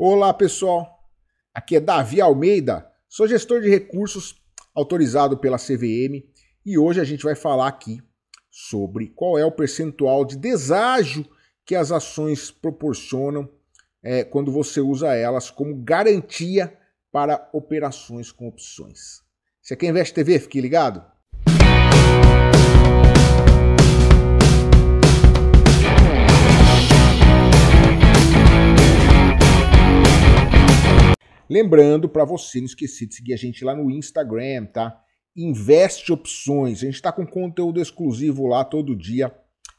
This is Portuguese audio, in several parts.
Olá, pessoal. Aqui é Davi Almeida, sou gestor de recursos autorizado pela CVM e hoje a gente vai falar aqui sobre qual é o percentual de deságio que as ações proporcionam é, quando você usa elas como garantia para operações com opções. Você quer Investe TV? Fique ligado. Lembrando para você, não esquecer de seguir a gente lá no Instagram, tá? Investe Opções. A gente está com conteúdo exclusivo lá todo dia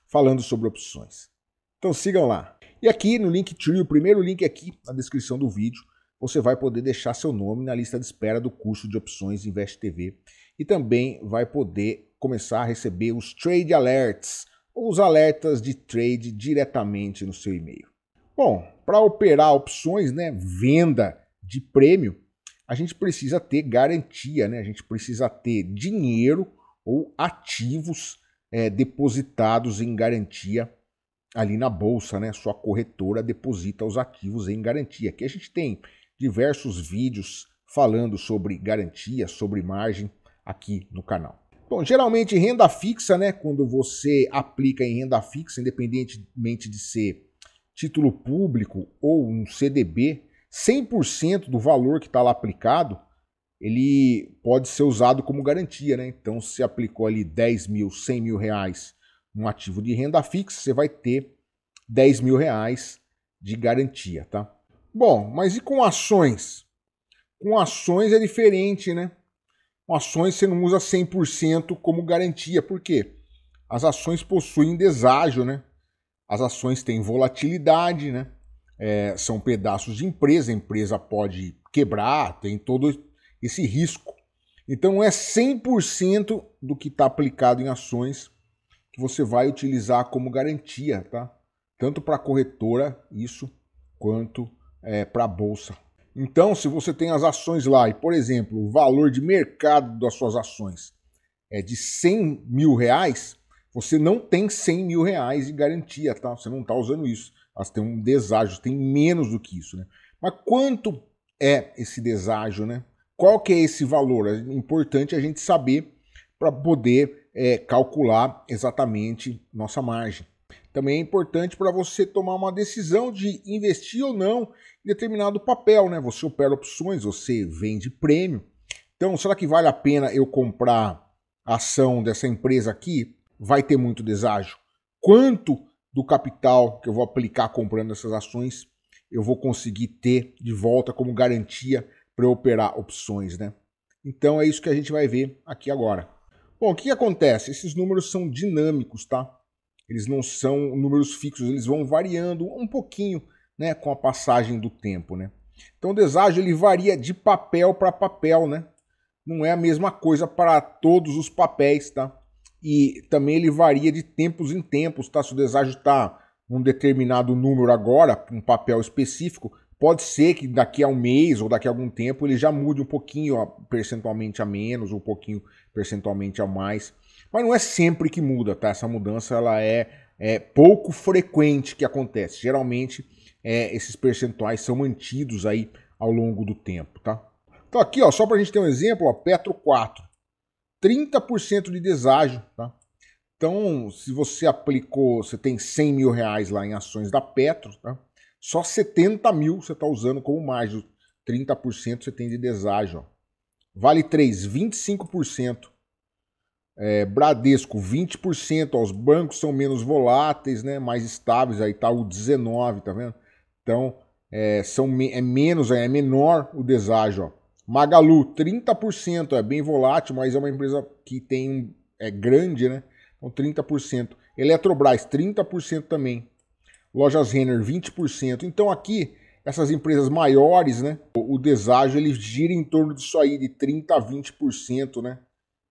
falando sobre opções. Então sigam lá. E aqui no Linktree, o primeiro link aqui na descrição do vídeo, você vai poder deixar seu nome na lista de espera do curso de opções Invest TV e também vai poder começar a receber os trade alerts ou os alertas de trade diretamente no seu e-mail. Bom, para operar opções, né, venda de prêmio, a gente precisa ter garantia, né? A gente precisa ter dinheiro ou ativos é, depositados em garantia ali na bolsa, né? Sua corretora deposita os ativos em garantia. Aqui a gente tem diversos vídeos falando sobre garantia, sobre margem aqui no canal. Bom, geralmente renda fixa, né? Quando você aplica em renda fixa, independentemente de ser título público ou um CDB, 100% do valor que está lá aplicado, ele pode ser usado como garantia, né? Então, se aplicou ali 10 mil, 100 mil reais num ativo de renda fixa, você vai ter 10 mil reais de garantia, tá? Bom, mas e com ações? Com ações é diferente, né? Com ações você não usa 100% como garantia, por quê? As ações possuem deságio, né? As ações têm volatilidade, né? é, são pedaços de empresa, a empresa pode quebrar, tem todo esse risco. Então não é 100% do que está aplicado em ações que você vai utilizar como garantia, tá? Tanto para a corretora, isso, quanto é, para a bolsa. Então, se você tem as ações lá e, por exemplo, o valor de mercado das suas ações é de 100 mil reais, você não tem 100 mil reais de garantia, tá? Você não está usando isso. Elas têm um deságio, tem menos do que isso, né? Mas quanto é esse deságio, né? Qual que é esse valor? É importante a gente saber para poder é, calcular exatamente nossa margem. Também é importante para você tomar uma decisão de investir ou não em determinado papel, né? Você opera opções, você vende prêmio. Então, será que vale a pena eu comprar ação dessa empresa aqui? Vai ter muito deságio? Quanto do capital que eu vou aplicar comprando essas ações, eu vou conseguir ter de volta como garantia para operar opções, né? Então é isso que a gente vai ver aqui agora. Bom, o que acontece? Esses números são dinâmicos, tá? Eles não são números fixos, eles vão variando um pouquinho, né, com a passagem do tempo, né? Então o deságio ele varia de papel para papel, né? Não é a mesma coisa para todos os papéis, tá? e também ele varia de tempos em tempos, tá? Se o deságio está num determinado número agora, um papel específico, pode ser que daqui a um mês ou daqui a algum tempo ele já mude um pouquinho percentualmente a menos, um pouquinho percentualmente a mais. Mas não é sempre que muda, tá? Essa mudança ela é, é pouco frequente que acontece. Geralmente é, esses percentuais são mantidos aí ao longo do tempo, tá? Então aqui, ó, só para a gente ter um exemplo, ó, Petro 4. 30% de deságio, tá? Então, se você aplicou, você tem 100 mil reais lá em ações da Petro, tá? só 70 mil você está usando como margem, 30% você tem de deságio. Ó. Vale 3, 25%. É, Bradesco, 20%. os bancos são menos voláteis, né? mais estáveis, aí está o 19, tá vendo? Então, é, são, é menos, é menor o deságio. Ó. Magalu, 30%, é bem volátil, mas é uma empresa que tem um, é grande, né? Então 30%. Eletrobras, 30% também. Lojas Renner, 20%. Então aqui, essas empresas maiores, né? O, deságio ele gira em torno disso aí, de 30% a 20%, né?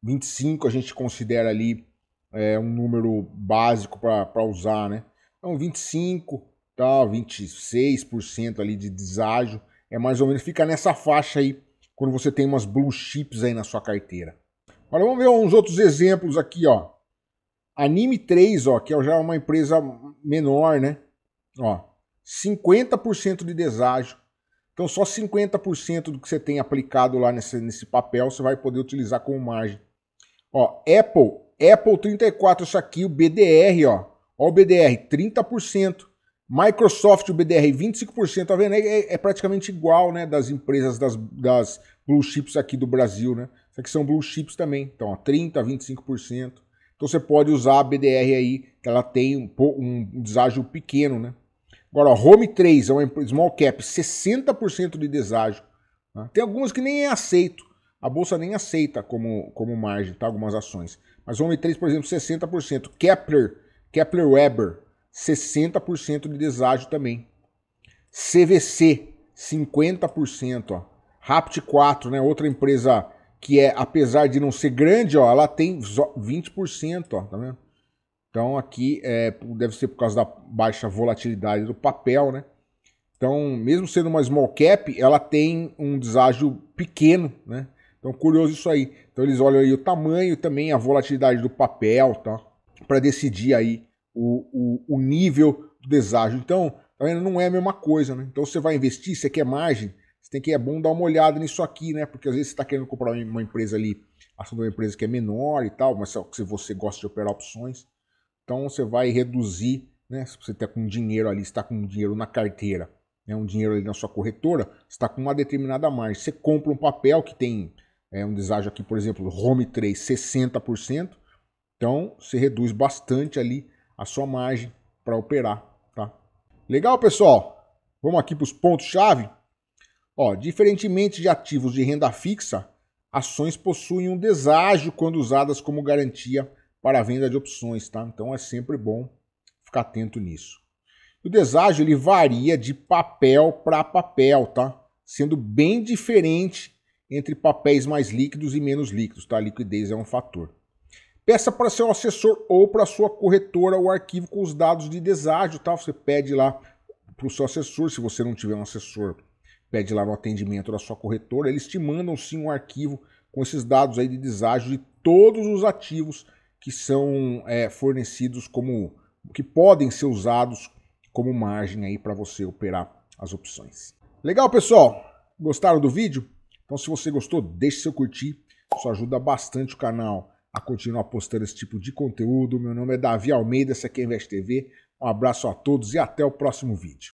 25% a gente considera ali é, um número básico para usar, né? Então 25%, tá? 26% ali de deságio. É mais ou menos, fica nessa faixa aí quando você tem umas blue chips aí na sua carteira. Agora vamos ver uns outros exemplos aqui, ó. Anime 3, ó, que é já uma empresa menor, né? Ó, 50% de deságio. Então só 50% do que você tem aplicado lá nesse, nesse papel você vai poder utilizar como margem. Ó, Apple, Apple 34 isso aqui, o BDR, ó. Ó o BDR, 30%. Microsoft, o BDR 25%, a venda é, é, praticamente igual né, das empresas das, das blue chips aqui do Brasil, né? Só que são blue chips também, então ó, 30%, 25%. Então você pode usar a BDR aí, que ela tem um, um deságio pequeno, né? Agora, ó, Home 3 é uma small cap, 60% de deságio. Né? Tem algumas que nem é aceito, a bolsa nem aceita como, como margem, tá? Algumas ações. Mas Home 3, por exemplo, 60%. Kepler, Kepler Weber, 60% de deságio também. CVC, 50%. Ó. Rapt 4, né? outra empresa que é, apesar de não ser grande, ó, ela tem 20%. Ó, tá vendo? Então aqui é, deve ser por causa da baixa volatilidade do papel. Né? Então, mesmo sendo uma small cap, ela tem um deságio pequeno. Né? Então, curioso isso aí. Então eles olham aí o tamanho também a volatilidade do papel tá? para decidir aí o, o, o nível do deságio. Então, tá não é a mesma coisa, né? Então você vai investir, você quer margem, você tem que é bom dar uma olhada nisso aqui, né? Porque às vezes você está querendo comprar uma empresa ali, ação de uma empresa que é menor e tal, mas se você gosta de operar opções, então você vai reduzir, né? Se você está com dinheiro ali, está com dinheiro na carteira, né? um dinheiro ali na sua corretora, está com uma determinada margem. Você compra um papel que tem é, um deságio aqui, por exemplo, Home 3, 60%, então você reduz bastante ali a sua margem para operar, tá? Legal, pessoal? Vamos aqui para os pontos-chave. Ó, diferentemente de ativos de renda fixa, ações possuem um deságio quando usadas como garantia para a venda de opções, tá? Então é sempre bom ficar atento nisso. O deságio ele varia de papel para papel, tá? Sendo bem diferente entre papéis mais líquidos e menos líquidos, tá? A liquidez é um fator. Peça para seu assessor ou para sua corretora o arquivo com os dados de deságio, tá? Você pede lá para o seu assessor, se você não tiver um assessor, pede lá no atendimento da sua corretora, eles te mandam sim um arquivo com esses dados aí de deságio de todos os ativos que são é, fornecidos como que podem ser usados como margem aí para você operar as opções. Legal, pessoal? Gostaram do vídeo? Então, se você gostou, deixe seu curtir, isso ajuda bastante o canal a continuar postando esse tipo de conteúdo. Meu nome é Davi Almeida, esse aqui é Invest TV. Um abraço a todos e até o próximo vídeo.